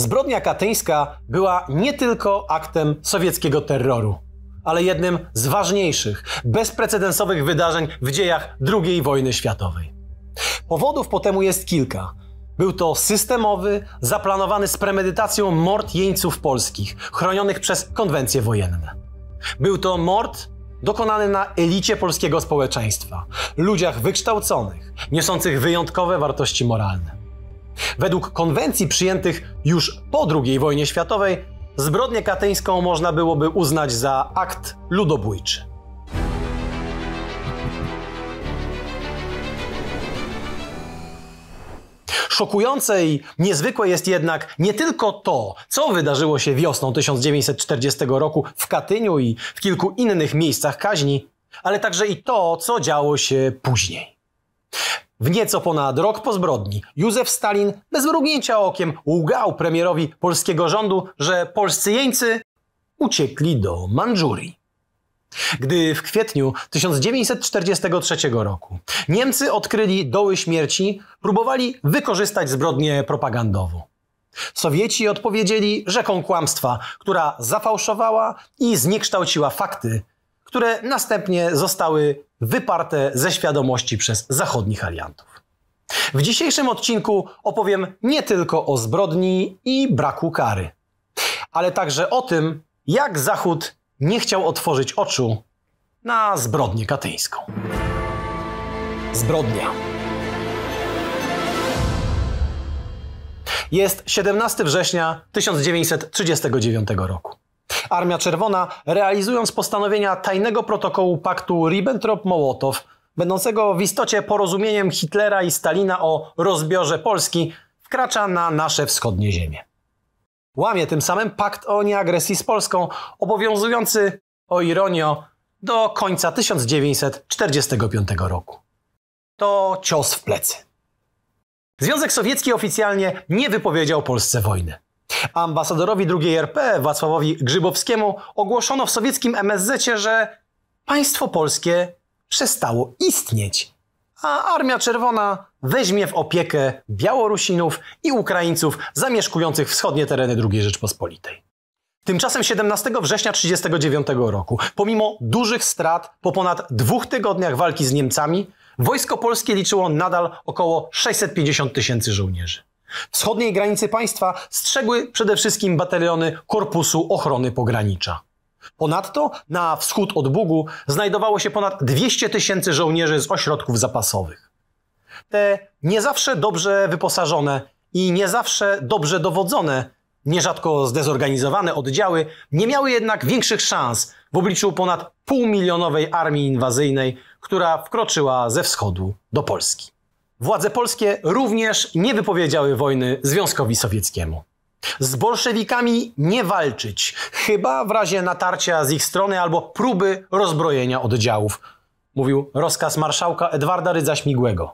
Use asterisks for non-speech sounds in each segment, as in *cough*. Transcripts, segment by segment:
Zbrodnia katyńska była nie tylko aktem sowieckiego terroru, ale jednym z ważniejszych, bezprecedensowych wydarzeń w dziejach II wojny światowej. Powodów po jest kilka. Był to systemowy, zaplanowany z premedytacją mord jeńców polskich, chronionych przez konwencje wojenne. Był to mord dokonany na elicie polskiego społeczeństwa, ludziach wykształconych, niosących wyjątkowe wartości moralne. Według konwencji przyjętych już po II wojnie światowej, zbrodnię katyńską można byłoby uznać za akt ludobójczy. Szokujące i niezwykłe jest jednak nie tylko to, co wydarzyło się wiosną 1940 roku w Katyniu i w kilku innych miejscach kaźni, ale także i to, co działo się później. W nieco ponad rok po zbrodni Józef Stalin bez mrugnięcia okiem łgał premierowi polskiego rządu, że polscy jeńcy uciekli do Mandżurii. Gdy w kwietniu 1943 roku Niemcy odkryli doły śmierci, próbowali wykorzystać zbrodnię propagandową. Sowieci odpowiedzieli rzeką kłamstwa, która zafałszowała i zniekształciła fakty, które następnie zostały wyparte ze świadomości przez zachodnich aliantów. W dzisiejszym odcinku opowiem nie tylko o zbrodni i braku kary, ale także o tym, jak Zachód nie chciał otworzyć oczu na zbrodnię katyńską. Zbrodnia. Jest 17 września 1939 roku. Armia Czerwona, realizując postanowienia tajnego protokołu paktu Ribbentrop-Mołotow, będącego w istocie porozumieniem Hitlera i Stalina o rozbiorze Polski, wkracza na nasze wschodnie ziemie. Łamie tym samym pakt o nieagresji z Polską, obowiązujący, o ironio, do końca 1945 roku. To cios w plecy. Związek Sowiecki oficjalnie nie wypowiedział Polsce wojny. Ambasadorowi II RP Wacławowi Grzybowskiemu ogłoszono w sowieckim MSZ, że państwo polskie przestało istnieć, a Armia Czerwona weźmie w opiekę Białorusinów i Ukraińców zamieszkujących wschodnie tereny II Rzeczpospolitej. Tymczasem 17 września 1939 roku, pomimo dużych strat po ponad dwóch tygodniach walki z Niemcami, wojsko polskie liczyło nadal około 650 tysięcy żołnierzy. Wschodniej granicy państwa strzegły przede wszystkim bataliony Korpusu Ochrony Pogranicza. Ponadto na wschód od Bugu znajdowało się ponad 200 tysięcy żołnierzy z ośrodków zapasowych. Te nie zawsze dobrze wyposażone i nie zawsze dobrze dowodzone, nierzadko zdezorganizowane oddziały nie miały jednak większych szans w obliczu ponad półmilionowej armii inwazyjnej, która wkroczyła ze wschodu do Polski. Władze polskie również nie wypowiedziały wojny Związkowi Sowieckiemu. Z bolszewikami nie walczyć, chyba w razie natarcia z ich strony albo próby rozbrojenia oddziałów, mówił rozkaz marszałka Edwarda Rydza-Śmigłego.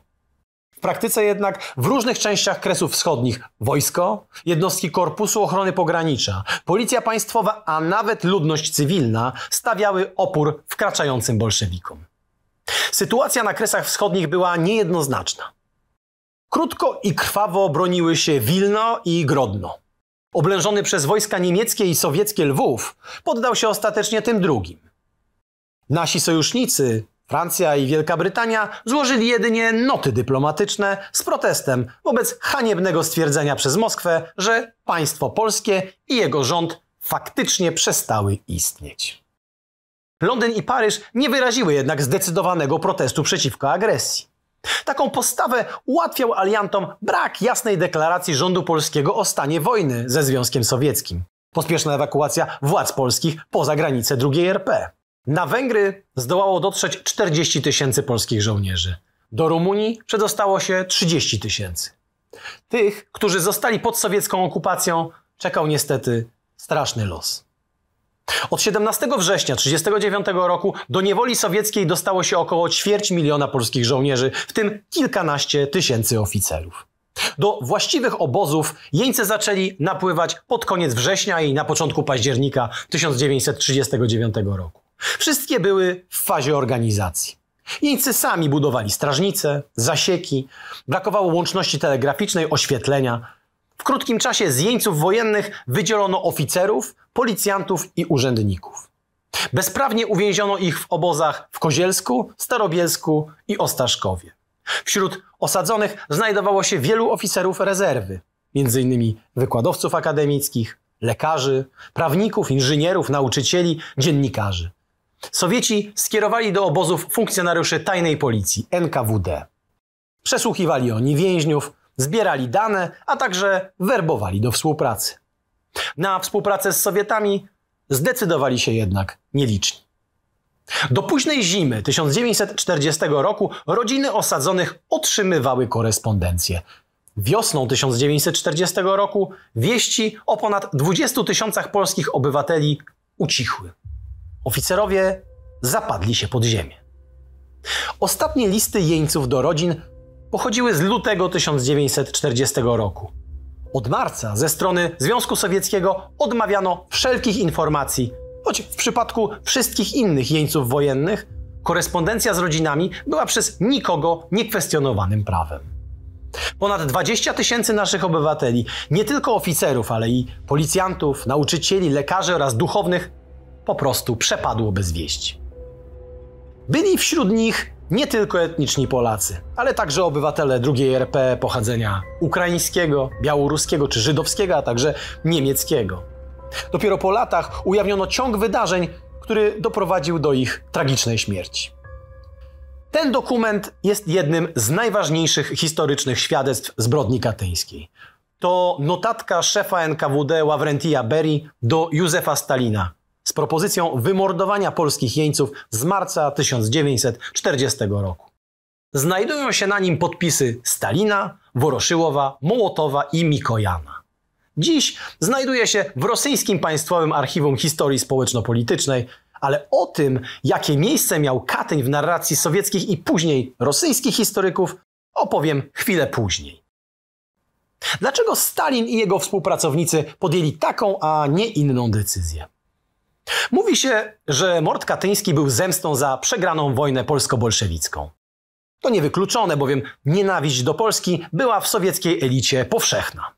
W praktyce jednak w różnych częściach Kresów Wschodnich wojsko, jednostki Korpusu Ochrony Pogranicza, Policja Państwowa, a nawet ludność cywilna stawiały opór wkraczającym bolszewikom. Sytuacja na Kresach Wschodnich była niejednoznaczna. Krótko i krwawo broniły się Wilno i Grodno. Oblężony przez wojska niemieckie i sowieckie Lwów poddał się ostatecznie tym drugim. Nasi sojusznicy, Francja i Wielka Brytania, złożyli jedynie noty dyplomatyczne z protestem wobec haniebnego stwierdzenia przez Moskwę, że państwo polskie i jego rząd faktycznie przestały istnieć. Londyn i Paryż nie wyraziły jednak zdecydowanego protestu przeciwko agresji. Taką postawę ułatwiał aliantom brak jasnej deklaracji rządu polskiego o stanie wojny ze Związkiem Sowieckim. Pospieszna ewakuacja władz polskich poza granice II RP. Na Węgry zdołało dotrzeć 40 tysięcy polskich żołnierzy. Do Rumunii przedostało się 30 tysięcy. Tych, którzy zostali pod sowiecką okupacją, czekał niestety straszny los. Od 17 września 1939 roku do niewoli sowieckiej dostało się około ćwierć miliona polskich żołnierzy, w tym kilkanaście tysięcy oficerów. Do właściwych obozów jeńce zaczęli napływać pod koniec września i na początku października 1939 roku. Wszystkie były w fazie organizacji. Jeńcy sami budowali strażnice, zasieki, brakowało łączności telegraficznej, oświetlenia. W krótkim czasie z jeńców wojennych wydzielono oficerów, policjantów i urzędników. Bezprawnie uwięziono ich w obozach w Kozielsku, Starobielsku i Ostaszkowie. Wśród osadzonych znajdowało się wielu oficerów rezerwy, m.in. wykładowców akademickich, lekarzy, prawników, inżynierów, nauczycieli, dziennikarzy. Sowieci skierowali do obozów funkcjonariuszy tajnej policji NKWD. Przesłuchiwali oni więźniów, zbierali dane, a także werbowali do współpracy. Na współpracę z Sowietami zdecydowali się jednak nieliczni. Do późnej zimy 1940 roku rodziny osadzonych otrzymywały korespondencję. Wiosną 1940 roku wieści o ponad 20 tysiącach polskich obywateli ucichły. Oficerowie zapadli się pod ziemię. Ostatnie listy jeńców do rodzin pochodziły z lutego 1940 roku. Od marca ze strony Związku Sowieckiego odmawiano wszelkich informacji, choć w przypadku wszystkich innych jeńców wojennych korespondencja z rodzinami była przez nikogo niekwestionowanym prawem. Ponad 20 tysięcy naszych obywateli, nie tylko oficerów, ale i policjantów, nauczycieli, lekarzy oraz duchownych, po prostu przepadło bez wieści. Byli wśród nich nie tylko etniczni Polacy, ale także obywatele drugiej RP pochodzenia ukraińskiego, białoruskiego czy żydowskiego, a także niemieckiego. Dopiero po latach ujawniono ciąg wydarzeń, który doprowadził do ich tragicznej śmierci. Ten dokument jest jednym z najważniejszych historycznych świadectw zbrodni katyńskiej. To notatka szefa NKWD Ławrentija Beri do Józefa Stalina, z propozycją wymordowania polskich jeńców z marca 1940 roku. Znajdują się na nim podpisy Stalina, Woroszyłowa, Mołotowa i Mikojana. Dziś znajduje się w rosyjskim Państwowym Archiwum Historii Społeczno-Politycznej, ale o tym, jakie miejsce miał Katyń w narracji sowieckich i później rosyjskich historyków, opowiem chwilę później. Dlaczego Stalin i jego współpracownicy podjęli taką, a nie inną decyzję? Mówi się, że mord katyński był zemstą za przegraną wojnę polsko-bolszewicką. To niewykluczone, bowiem nienawiść do Polski była w sowieckiej elicie powszechna.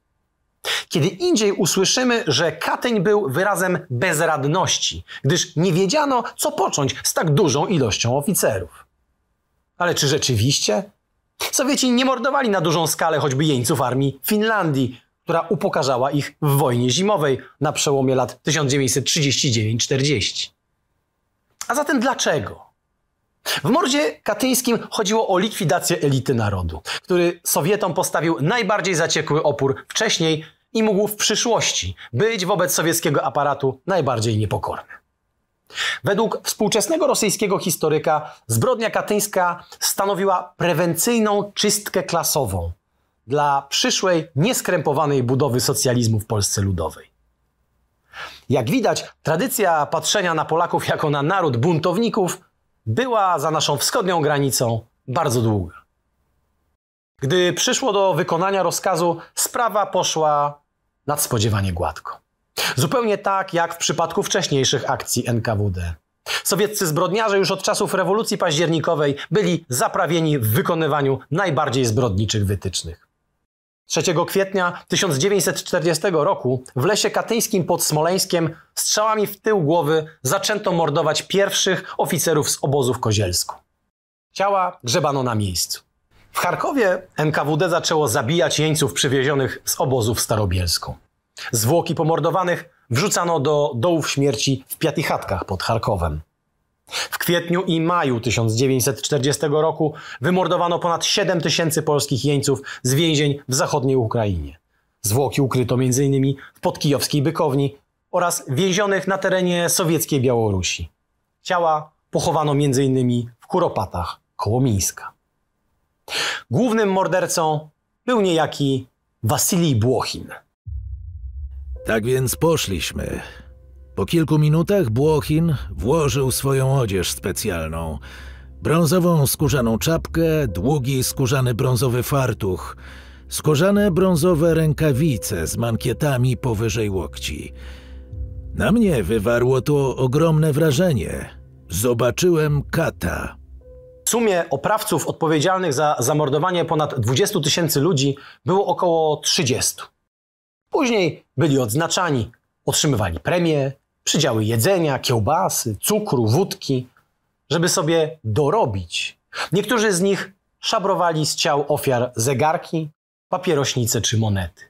Kiedy indziej usłyszymy, że Katyń był wyrazem bezradności, gdyż nie wiedziano, co począć z tak dużą ilością oficerów. Ale czy rzeczywiście? Sowieci nie mordowali na dużą skalę choćby jeńców armii Finlandii, która upokarzała ich w wojnie zimowej na przełomie lat 1939-40. A zatem dlaczego? W mordzie katyńskim chodziło o likwidację elity narodu, który Sowietom postawił najbardziej zaciekły opór wcześniej i mógł w przyszłości być wobec sowieckiego aparatu najbardziej niepokorny. Według współczesnego rosyjskiego historyka zbrodnia katyńska stanowiła prewencyjną czystkę klasową dla przyszłej, nieskrępowanej budowy socjalizmu w Polsce Ludowej. Jak widać, tradycja patrzenia na Polaków jako na naród buntowników była za naszą wschodnią granicą bardzo długa. Gdy przyszło do wykonania rozkazu, sprawa poszła nadspodziewanie gładko. Zupełnie tak jak w przypadku wcześniejszych akcji NKWD. Sowieccy zbrodniarze już od czasów rewolucji październikowej byli zaprawieni w wykonywaniu najbardziej zbrodniczych wytycznych. 3 kwietnia 1940 roku w lesie katyńskim pod Smoleńskiem strzałami w tył głowy zaczęto mordować pierwszych oficerów z obozu w Kozielsku. Ciała grzebano na miejscu. W Charkowie NKWD zaczęło zabijać jeńców przywiezionych z obozu w Starobielsku. Zwłoki pomordowanych wrzucano do dołów śmierci w Piatichatkach pod Charkowem. W kwietniu i maju 1940 roku wymordowano ponad 7 tysięcy polskich jeńców z więzień w zachodniej Ukrainie. Zwłoki ukryto m.in. w podkijowskiej Bykowni oraz więzionych na terenie sowieckiej Białorusi. Ciała pochowano m.in. w Kuropatach koło Mińska. Głównym mordercą był niejaki Wasilij Błochin. Tak więc poszliśmy. Po kilku minutach Błochin włożył swoją odzież specjalną. Brązową skórzaną czapkę, długi skórzany brązowy fartuch, skórzane brązowe rękawice z mankietami powyżej łokci. Na mnie wywarło to ogromne wrażenie. Zobaczyłem kata. W sumie oprawców odpowiedzialnych za zamordowanie ponad 20 tysięcy ludzi było około 30. Później byli odznaczani, otrzymywali premie, przydziały jedzenia, kiełbasy, cukru, wódki, żeby sobie dorobić. Niektórzy z nich szabrowali z ciał ofiar zegarki, papierośnice czy monety.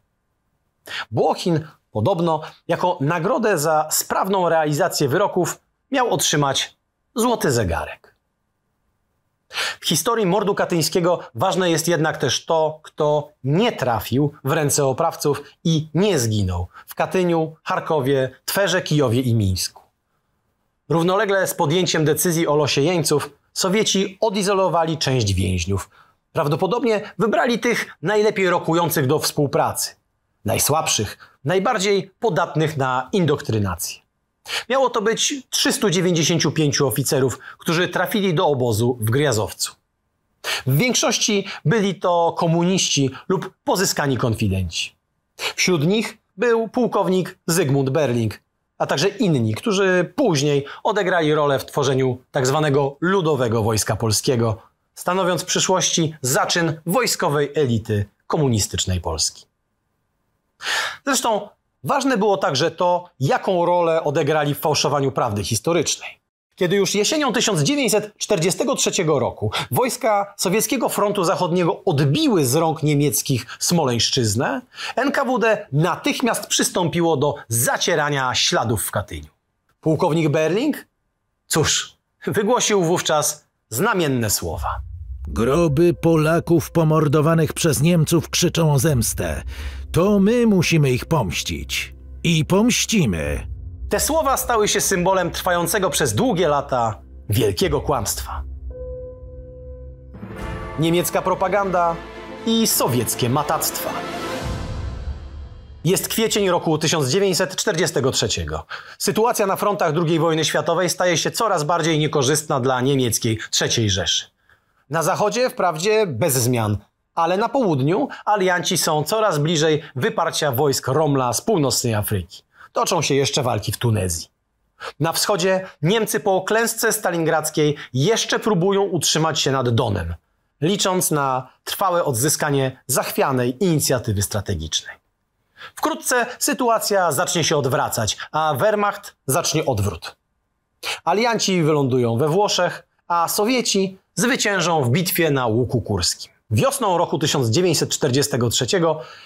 Błochin podobno jako nagrodę za sprawną realizację wyroków miał otrzymać złoty zegarek. W historii mordu katyńskiego ważne jest jednak też to, kto nie trafił w ręce oprawców i nie zginął w Katyniu, Charkowie, Twerze, Kijowie i Mińsku. Równolegle z podjęciem decyzji o losie jeńców, Sowieci odizolowali część więźniów. Prawdopodobnie wybrali tych najlepiej rokujących do współpracy, najsłabszych, najbardziej podatnych na indoktrynację. Miało to być 395 oficerów, którzy trafili do obozu w Gryazowcu. W większości byli to komuniści lub pozyskani konfidenci. Wśród nich był pułkownik Zygmunt Berling, a także inni, którzy później odegrali rolę w tworzeniu tzw. Tak ludowego wojska polskiego, stanowiąc w przyszłości zaczyn wojskowej elity komunistycznej Polski. Zresztą Ważne było także to, jaką rolę odegrali w fałszowaniu prawdy historycznej. Kiedy już jesienią 1943 roku wojska Sowieckiego Frontu Zachodniego odbiły z rąk niemieckich Smoleńszczyznę, NKWD natychmiast przystąpiło do zacierania śladów w Katyniu. Pułkownik Berling? Cóż, wygłosił wówczas znamienne słowa. Groby Polaków pomordowanych przez Niemców krzyczą o zemstę. To my musimy ich pomścić. I pomścimy. Te słowa stały się symbolem trwającego przez długie lata wielkiego kłamstwa. Niemiecka propaganda i sowieckie matactwa. Jest kwiecień roku 1943. Sytuacja na frontach II wojny światowej staje się coraz bardziej niekorzystna dla niemieckiej III Rzeszy. Na zachodzie wprawdzie bez zmian, ale na południu alianci są coraz bliżej wyparcia wojsk Romla z północnej Afryki. Toczą się jeszcze walki w Tunezji. Na wschodzie Niemcy po klęsce stalingradzkiej jeszcze próbują utrzymać się nad Donem, licząc na trwałe odzyskanie zachwianej inicjatywy strategicznej. Wkrótce sytuacja zacznie się odwracać, a Wehrmacht zacznie odwrót. Alianci wylądują we Włoszech, a Sowieci zwyciężą w bitwie na Łuku Kurskim. Wiosną roku 1943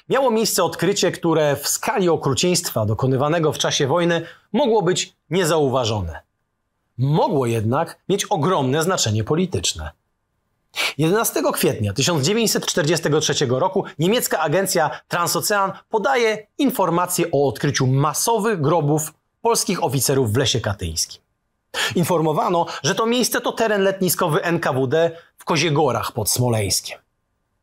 miało miejsce odkrycie, które w skali okrucieństwa dokonywanego w czasie wojny mogło być niezauważone. Mogło jednak mieć ogromne znaczenie polityczne. 11 kwietnia 1943 roku niemiecka agencja Transocean podaje informację o odkryciu masowych grobów polskich oficerów w Lesie Katyńskim. Informowano, że to miejsce to teren letniskowy NKWD w Koziegorach pod Smoleńskiem.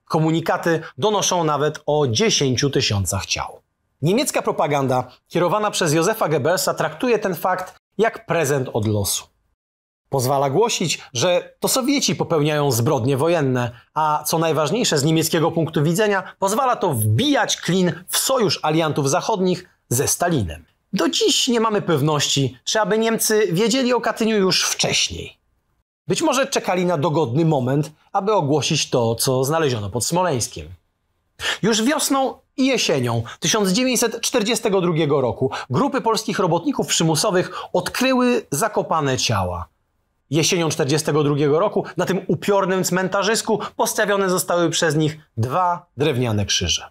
Komunikaty donoszą nawet o 10 tysiącach ciał. Niemiecka propaganda kierowana przez Józefa Goebbelsa traktuje ten fakt jak prezent od losu. Pozwala głosić, że to Sowieci popełniają zbrodnie wojenne, a co najważniejsze z niemieckiego punktu widzenia, pozwala to wbijać klin w sojusz aliantów zachodnich ze Stalinem. Do dziś nie mamy pewności, czy aby Niemcy wiedzieli o Katyniu już wcześniej. Być może czekali na dogodny moment, aby ogłosić to, co znaleziono pod Smoleńskiem. Już wiosną i jesienią 1942 roku grupy polskich robotników przymusowych odkryły zakopane ciała. Jesienią 1942 roku na tym upiornym cmentarzysku postawione zostały przez nich dwa drewniane krzyże.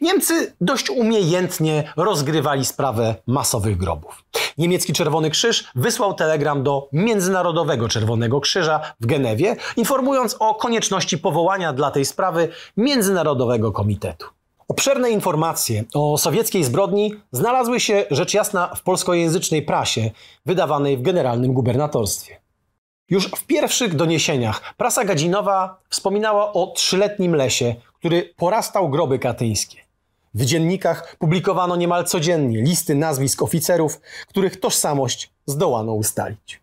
Niemcy dość umiejętnie rozgrywali sprawę masowych grobów. Niemiecki Czerwony Krzyż wysłał telegram do Międzynarodowego Czerwonego Krzyża w Genewie, informując o konieczności powołania dla tej sprawy Międzynarodowego Komitetu. Obszerne informacje o sowieckiej zbrodni znalazły się rzecz jasna w polskojęzycznej prasie wydawanej w generalnym gubernatorstwie. Już w pierwszych doniesieniach prasa gadzinowa wspominała o trzyletnim lesie, który porastał groby katyńskie. W dziennikach publikowano niemal codziennie listy nazwisk oficerów, których tożsamość zdołano ustalić.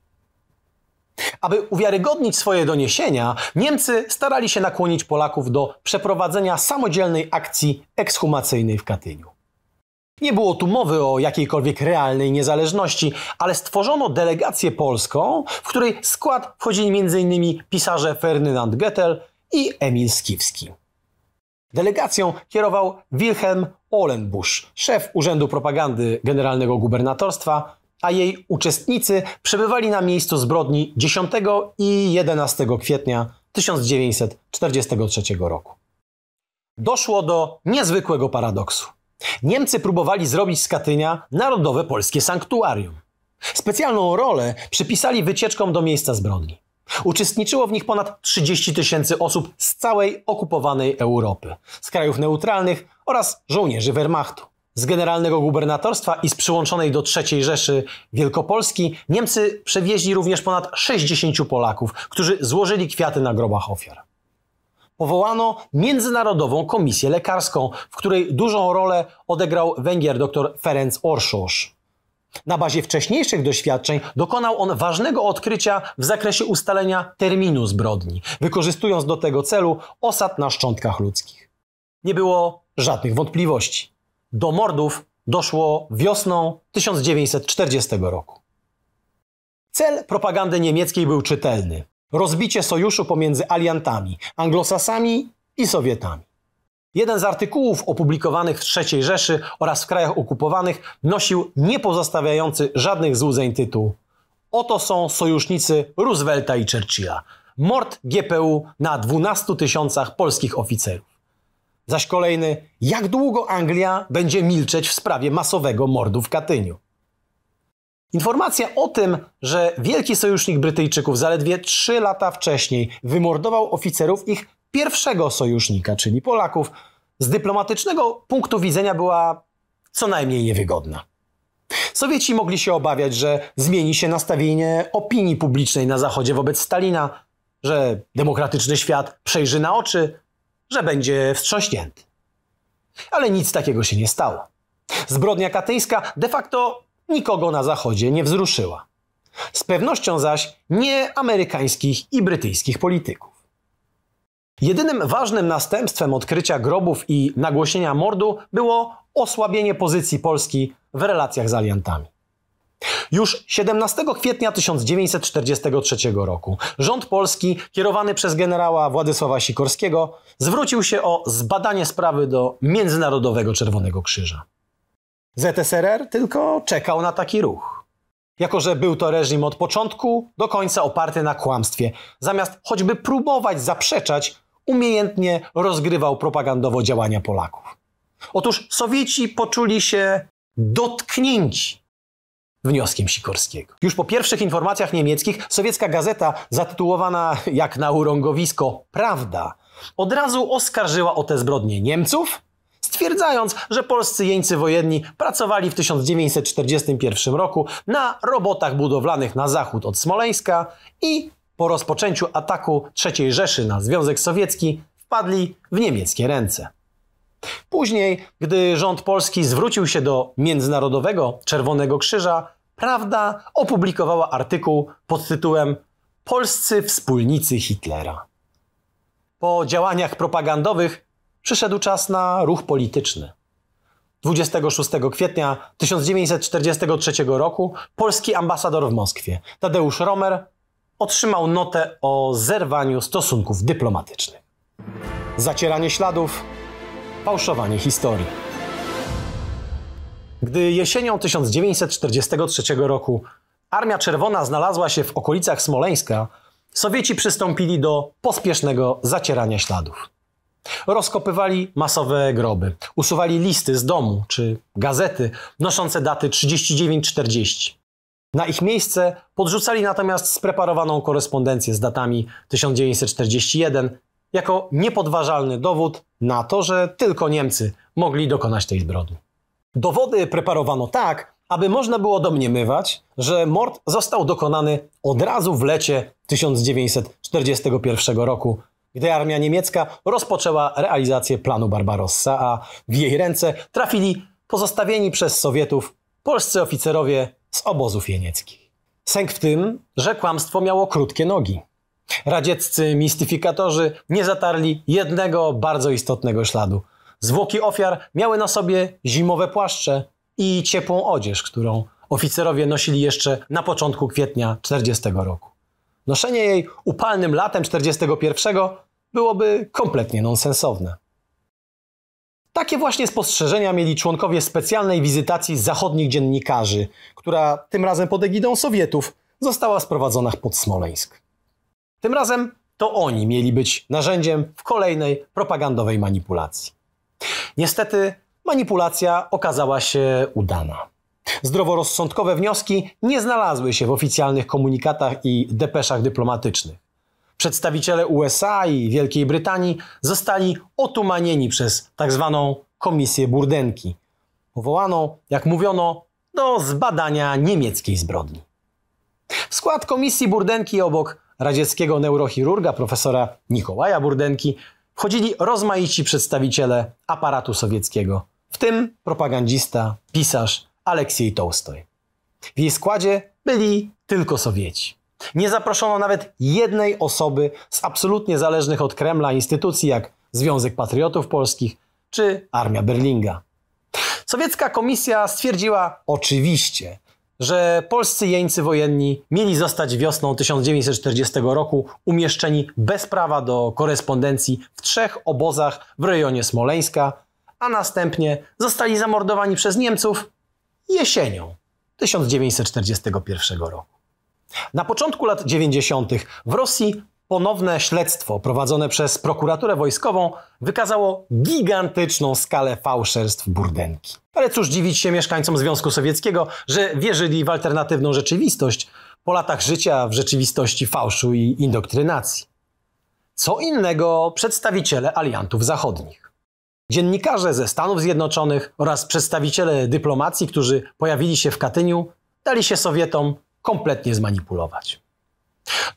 Aby uwiarygodnić swoje doniesienia, Niemcy starali się nakłonić Polaków do przeprowadzenia samodzielnej akcji ekshumacyjnej w Katyniu. Nie było tu mowy o jakiejkolwiek realnej niezależności, ale stworzono delegację polską, w której skład wchodzili m.in. pisarze Ferdynand Getel i Emil Skiwski. Delegacją kierował Wilhelm Ohlenbusch, szef Urzędu Propagandy Generalnego Gubernatorstwa, a jej uczestnicy przebywali na miejscu zbrodni 10 i 11 kwietnia 1943 roku. Doszło do niezwykłego paradoksu. Niemcy próbowali zrobić z Katynia narodowe polskie sanktuarium. Specjalną rolę przypisali wycieczkom do miejsca zbrodni. Uczestniczyło w nich ponad 30 tysięcy osób z całej okupowanej Europy, z krajów neutralnych oraz żołnierzy Wehrmachtu. Z generalnego gubernatorstwa i z przyłączonej do III Rzeszy Wielkopolski Niemcy przewieźli również ponad 60 Polaków, którzy złożyli kwiaty na grobach ofiar. Powołano Międzynarodową Komisję Lekarską, w której dużą rolę odegrał Węgier dr Ferenc Orszorz. Na bazie wcześniejszych doświadczeń dokonał on ważnego odkrycia w zakresie ustalenia terminu zbrodni, wykorzystując do tego celu osad na szczątkach ludzkich. Nie było żadnych wątpliwości. Do mordów doszło wiosną 1940 roku. Cel propagandy niemieckiej był czytelny: rozbicie sojuszu pomiędzy aliantami, anglosasami i Sowietami. Jeden z artykułów opublikowanych w III Rzeszy oraz w krajach okupowanych nosił niepozostawiający żadnych złudzeń tytuł. Oto są sojusznicy Roosevelta i Churchilla. Mord GPU na 12 tysiącach polskich oficerów. Zaś kolejny, jak długo Anglia będzie milczeć w sprawie masowego mordu w Katyniu. Informacja o tym, że wielki sojusznik Brytyjczyków zaledwie 3 lata wcześniej wymordował oficerów ich pierwszego sojusznika, czyli Polaków, z dyplomatycznego punktu widzenia była co najmniej niewygodna. Sowieci mogli się obawiać, że zmieni się nastawienie opinii publicznej na Zachodzie wobec Stalina, że demokratyczny świat przejrzy na oczy, że będzie wstrząśnięty. Ale nic takiego się nie stało. Zbrodnia katyńska de facto nikogo na Zachodzie nie wzruszyła. Z pewnością zaś nie amerykańskich i brytyjskich polityków. Jedynym ważnym następstwem odkrycia grobów i nagłośnienia mordu było osłabienie pozycji Polski w relacjach z aliantami. Już 17 kwietnia 1943 roku rząd polski, kierowany przez generała Władysława Sikorskiego, zwrócił się o zbadanie sprawy do Międzynarodowego Czerwonego Krzyża. ZSRR tylko czekał na taki ruch. Jako, że był to reżim od początku do końca oparty na kłamstwie. Zamiast choćby próbować zaprzeczać, umiejętnie rozgrywał propagandowo działania Polaków. Otóż Sowieci poczuli się dotknięci wnioskiem Sikorskiego. Już po pierwszych informacjach niemieckich sowiecka gazeta zatytułowana jak na urągowisko Prawda od razu oskarżyła o te zbrodnie Niemców stwierdzając, że polscy jeńcy wojenni pracowali w 1941 roku na robotach budowlanych na zachód od Smoleńska i po rozpoczęciu ataku III Rzeszy na Związek Sowiecki wpadli w niemieckie ręce. Później, gdy rząd polski zwrócił się do Międzynarodowego Czerwonego Krzyża, Prawda opublikowała artykuł pod tytułem Polscy wspólnicy Hitlera. Po działaniach propagandowych przyszedł czas na ruch polityczny. 26 kwietnia 1943 roku polski ambasador w Moskwie, Tadeusz Romer, otrzymał notę o zerwaniu stosunków dyplomatycznych. Zacieranie śladów, fałszowanie historii. Gdy jesienią 1943 roku Armia Czerwona znalazła się w okolicach Smoleńska, Sowieci przystąpili do pospiesznego zacierania śladów. Rozkopywali masowe groby, usuwali listy z domu czy gazety noszące daty 39-40. Na ich miejsce podrzucali natomiast spreparowaną korespondencję z datami 1941 jako niepodważalny dowód na to, że tylko Niemcy mogli dokonać tej zbrodni. Dowody preparowano tak, aby można było domniemywać, że mord został dokonany od razu w lecie 1941 roku gdy armia niemiecka rozpoczęła realizację planu Barbarossa, a w jej ręce trafili pozostawieni przez Sowietów polscy oficerowie z obozów jenieckich. Sęk w tym, że kłamstwo miało krótkie nogi. Radzieccy mistyfikatorzy nie zatarli jednego bardzo istotnego śladu. Zwłoki ofiar miały na sobie zimowe płaszcze i ciepłą odzież, którą oficerowie nosili jeszcze na początku kwietnia 40 roku. Noszenie jej upalnym latem 41 byłoby kompletnie nonsensowne. Takie właśnie spostrzeżenia mieli członkowie specjalnej wizytacji zachodnich dziennikarzy, która tym razem pod egidą Sowietów została sprowadzona pod Smoleńsk. Tym razem to oni mieli być narzędziem w kolejnej propagandowej manipulacji. Niestety manipulacja okazała się udana. Zdroworozsądkowe wnioski nie znalazły się w oficjalnych komunikatach i depeszach dyplomatycznych. Przedstawiciele USA i Wielkiej Brytanii zostali otumanieni przez tzw. Tak Komisję Burdenki, powołaną, jak mówiono, do zbadania niemieckiej zbrodni. W skład Komisji Burdenki obok radzieckiego neurochirurga profesora Nikołaja Burdenki wchodzili rozmaici przedstawiciele aparatu sowieckiego, w tym propagandista, pisarz, Aleksiej Tołstoj. W jej składzie byli tylko Sowieci. Nie zaproszono nawet jednej osoby z absolutnie zależnych od Kremla instytucji jak Związek Patriotów Polskich czy Armia Berlinga. Sowiecka komisja stwierdziła oczywiście, że polscy jeńcy wojenni mieli zostać wiosną 1940 roku umieszczeni bez prawa do korespondencji w trzech obozach w rejonie Smoleńska, a następnie zostali zamordowani przez Niemców jesienią 1941 roku. Na początku lat 90. w Rosji ponowne śledztwo prowadzone przez prokuraturę wojskową wykazało gigantyczną skalę fałszerstw burdenki. Ale cóż dziwić się mieszkańcom Związku Sowieckiego, że wierzyli w alternatywną rzeczywistość po latach życia w rzeczywistości fałszu i indoktrynacji. Co innego przedstawiciele aliantów zachodnich. Dziennikarze ze Stanów Zjednoczonych oraz przedstawiciele dyplomacji, którzy pojawili się w Katyniu, dali się Sowietom kompletnie zmanipulować.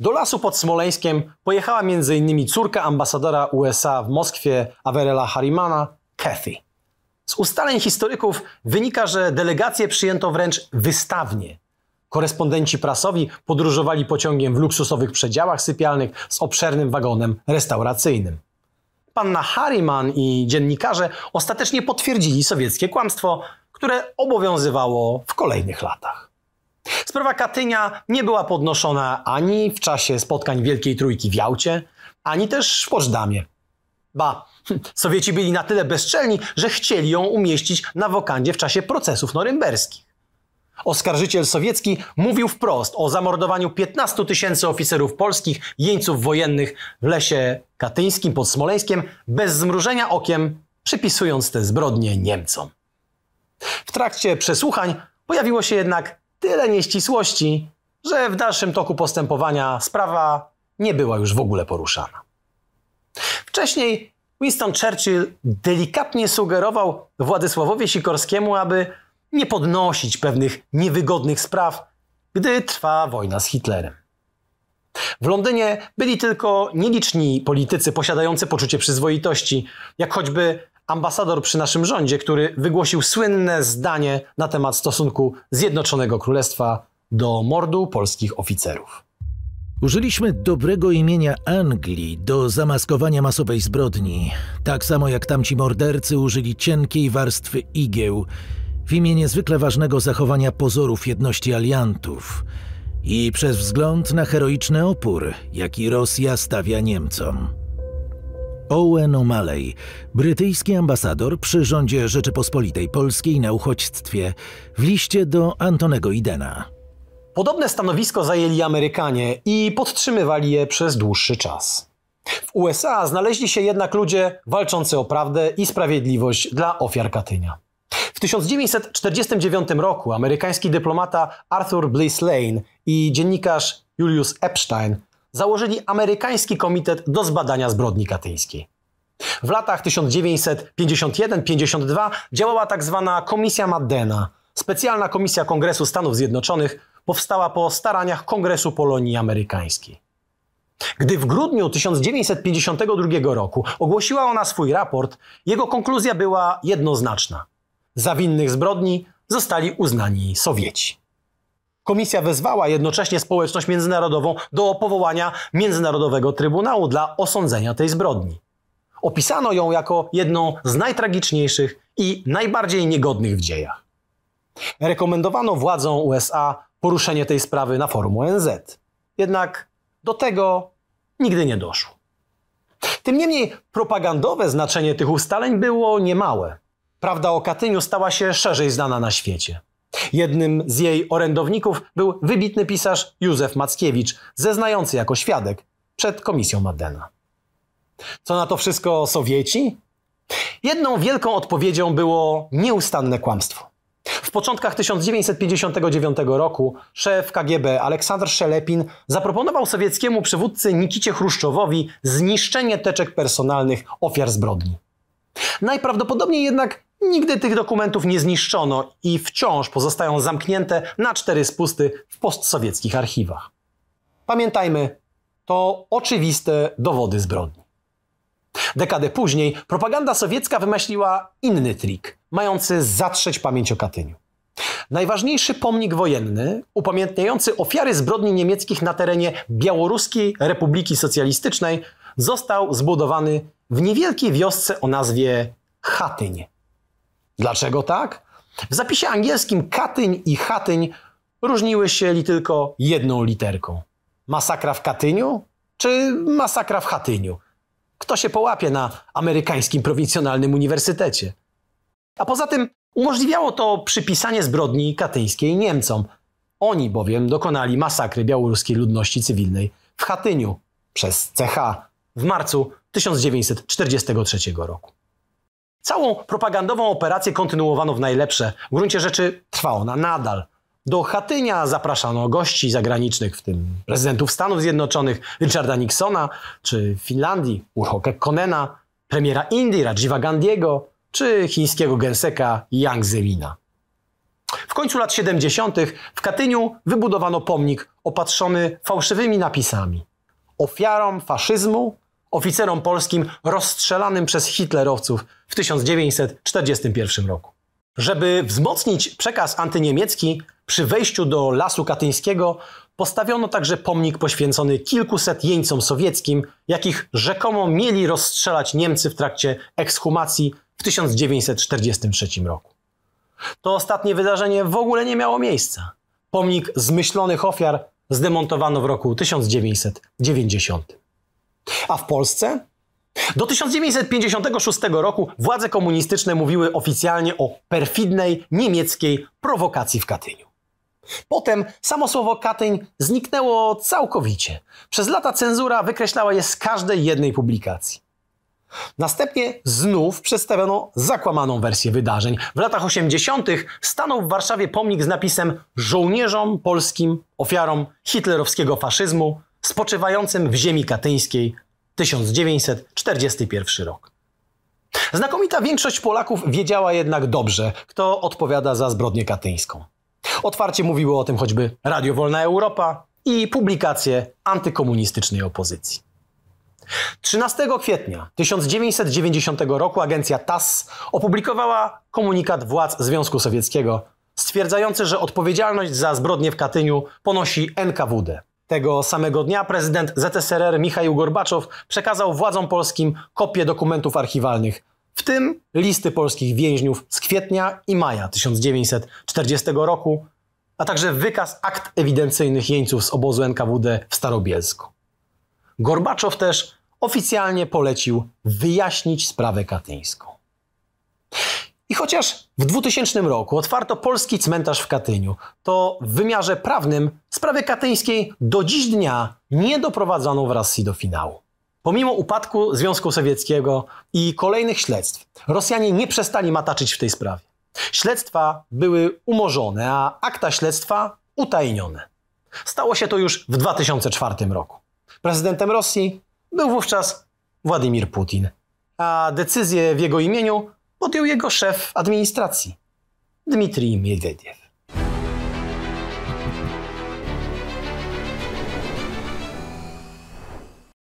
Do lasu pod Smoleńskiem pojechała m.in. córka ambasadora USA w Moskwie Averela Harrimana, Kathy. Z ustaleń historyków wynika, że delegację przyjęto wręcz wystawnie. Korespondenci prasowi podróżowali pociągiem w luksusowych przedziałach sypialnych z obszernym wagonem restauracyjnym panna Harriman i dziennikarze ostatecznie potwierdzili sowieckie kłamstwo, które obowiązywało w kolejnych latach. Sprawa Katynia nie była podnoszona ani w czasie spotkań Wielkiej Trójki w Jałcie, ani też w Poczdamie. Ba, *laughs* Sowieci byli na tyle bezczelni, że chcieli ją umieścić na wokandzie w czasie procesów norymberskich. Oskarżyciel sowiecki mówił wprost o zamordowaniu 15 tysięcy oficerów polskich, jeńców wojennych w lesie katyńskim pod Smoleńskiem, bez zmrużenia okiem, przypisując te zbrodnie Niemcom. W trakcie przesłuchań pojawiło się jednak tyle nieścisłości, że w dalszym toku postępowania sprawa nie była już w ogóle poruszana. Wcześniej Winston Churchill delikatnie sugerował Władysławowi Sikorskiemu, aby nie podnosić pewnych niewygodnych spraw, gdy trwa wojna z Hitlerem. W Londynie byli tylko nieliczni politycy posiadający poczucie przyzwoitości, jak choćby ambasador przy naszym rządzie, który wygłosił słynne zdanie na temat stosunku Zjednoczonego Królestwa do mordu polskich oficerów. Użyliśmy dobrego imienia Anglii do zamaskowania masowej zbrodni, tak samo jak tamci mordercy użyli cienkiej warstwy igieł w imię niezwykle ważnego zachowania pozorów jedności aliantów i przez wzgląd na heroiczny opór, jaki Rosja stawia Niemcom. Owen O'Malley, brytyjski ambasador przy rządzie Rzeczypospolitej Polskiej na uchodźstwie, w liście do Antonego Idena. Podobne stanowisko zajęli Amerykanie i podtrzymywali je przez dłuższy czas. W USA znaleźli się jednak ludzie walczący o prawdę i sprawiedliwość dla ofiar Katynia. W 1949 roku amerykański dyplomata Arthur Bliss Lane i dziennikarz Julius Epstein założyli amerykański komitet do zbadania zbrodni katyńskiej. W latach 1951-52 działała tzw. Tak komisja Maddena, specjalna komisja Kongresu Stanów Zjednoczonych, powstała po staraniach Kongresu Polonii Amerykańskiej. Gdy w grudniu 1952 roku ogłosiła ona swój raport, jego konkluzja była jednoznaczna. Za winnych zbrodni zostali uznani Sowieci. Komisja wezwała jednocześnie społeczność międzynarodową do powołania Międzynarodowego Trybunału dla osądzenia tej zbrodni. Opisano ją jako jedną z najtragiczniejszych i najbardziej niegodnych w dziejach. Rekomendowano władzom USA poruszenie tej sprawy na forum ONZ. Jednak do tego nigdy nie doszło. Tym niemniej propagandowe znaczenie tych ustaleń było niemałe prawda o Katyniu stała się szerzej znana na świecie. Jednym z jej orędowników był wybitny pisarz Józef Mackiewicz, zeznający jako świadek przed komisją Madena. Co na to wszystko Sowieci? Jedną wielką odpowiedzią było nieustanne kłamstwo. W początkach 1959 roku szef KGB Aleksandr Szelepin zaproponował sowieckiemu przywódcy Nikicie Chruszczowowi zniszczenie teczek personalnych ofiar zbrodni. Najprawdopodobniej jednak Nigdy tych dokumentów nie zniszczono i wciąż pozostają zamknięte na cztery spusty w postsowieckich archiwach. Pamiętajmy, to oczywiste dowody zbrodni. Dekadę później propaganda sowiecka wymyśliła inny trik, mający zatrzeć pamięć o Katyniu. Najważniejszy pomnik wojenny, upamiętniający ofiary zbrodni niemieckich na terenie Białoruskiej Republiki Socjalistycznej, został zbudowany w niewielkiej wiosce o nazwie Chatynie. Dlaczego tak? W zapisie angielskim Katyń i Chatyń różniły się li tylko jedną literką. Masakra w Katyniu czy masakra w Chatyniu? Kto się połapie na amerykańskim prowincjonalnym uniwersytecie? A poza tym umożliwiało to przypisanie zbrodni katyńskiej Niemcom. Oni bowiem dokonali masakry białoruskiej ludności cywilnej w Chatyniu przez CH w marcu 1943 roku. Całą propagandową operację kontynuowano w najlepsze. W gruncie rzeczy trwa ona nadal. Do Chatynia zapraszano gości zagranicznych, w tym prezydentów Stanów Zjednoczonych, Richarda Nixona, czy Finlandii, Urhoke Konena, premiera Indii Rajiva Gandhiego, czy chińskiego genseka Yang Zemina. W końcu lat 70. w Katyniu wybudowano pomnik opatrzony fałszywymi napisami. Ofiarom faszyzmu oficerom polskim rozstrzelanym przez hitlerowców w 1941 roku. Żeby wzmocnić przekaz antyniemiecki, przy wejściu do Lasu Katyńskiego postawiono także pomnik poświęcony kilkuset jeńcom sowieckim, jakich rzekomo mieli rozstrzelać Niemcy w trakcie ekshumacji w 1943 roku. To ostatnie wydarzenie w ogóle nie miało miejsca. Pomnik zmyślonych ofiar zdemontowano w roku 1990. A w Polsce? Do 1956 roku władze komunistyczne mówiły oficjalnie o perfidnej niemieckiej prowokacji w Katyniu. Potem samo słowo Katyń zniknęło całkowicie. Przez lata cenzura wykreślała je z każdej jednej publikacji. Następnie znów przedstawiono zakłamaną wersję wydarzeń. W latach 80. stanął w Warszawie pomnik z napisem Żołnierzom polskim, ofiarom hitlerowskiego faszyzmu, spoczywającym w ziemi katyńskiej 1941 rok. Znakomita większość Polaków wiedziała jednak dobrze, kto odpowiada za zbrodnię katyńską. Otwarcie mówiły o tym choćby Radio Wolna Europa i publikacje antykomunistycznej opozycji. 13 kwietnia 1990 roku agencja TASS opublikowała komunikat władz Związku Sowieckiego stwierdzający, że odpowiedzialność za zbrodnie w Katyniu ponosi NKWD, tego samego dnia prezydent ZSRR Michał Gorbaczow przekazał władzom polskim kopie dokumentów archiwalnych, w tym listy polskich więźniów z kwietnia i maja 1940 roku, a także wykaz akt ewidencyjnych jeńców z obozu NKWD w Starobielsku. Gorbaczow też oficjalnie polecił wyjaśnić sprawę katyńską. I chociaż w 2000 roku otwarto polski cmentarz w Katyniu, to w wymiarze prawnym sprawy katyńskiej do dziś dnia nie doprowadzono w Rosji do finału. Pomimo upadku Związku Sowieckiego i kolejnych śledztw, Rosjanie nie przestali mataczyć w tej sprawie. Śledztwa były umorzone, a akta śledztwa utajnione. Stało się to już w 2004 roku. Prezydentem Rosji był wówczas Władimir Putin, a decyzję w jego imieniu podjął jego szef administracji, Dmitrij Miedwiediew.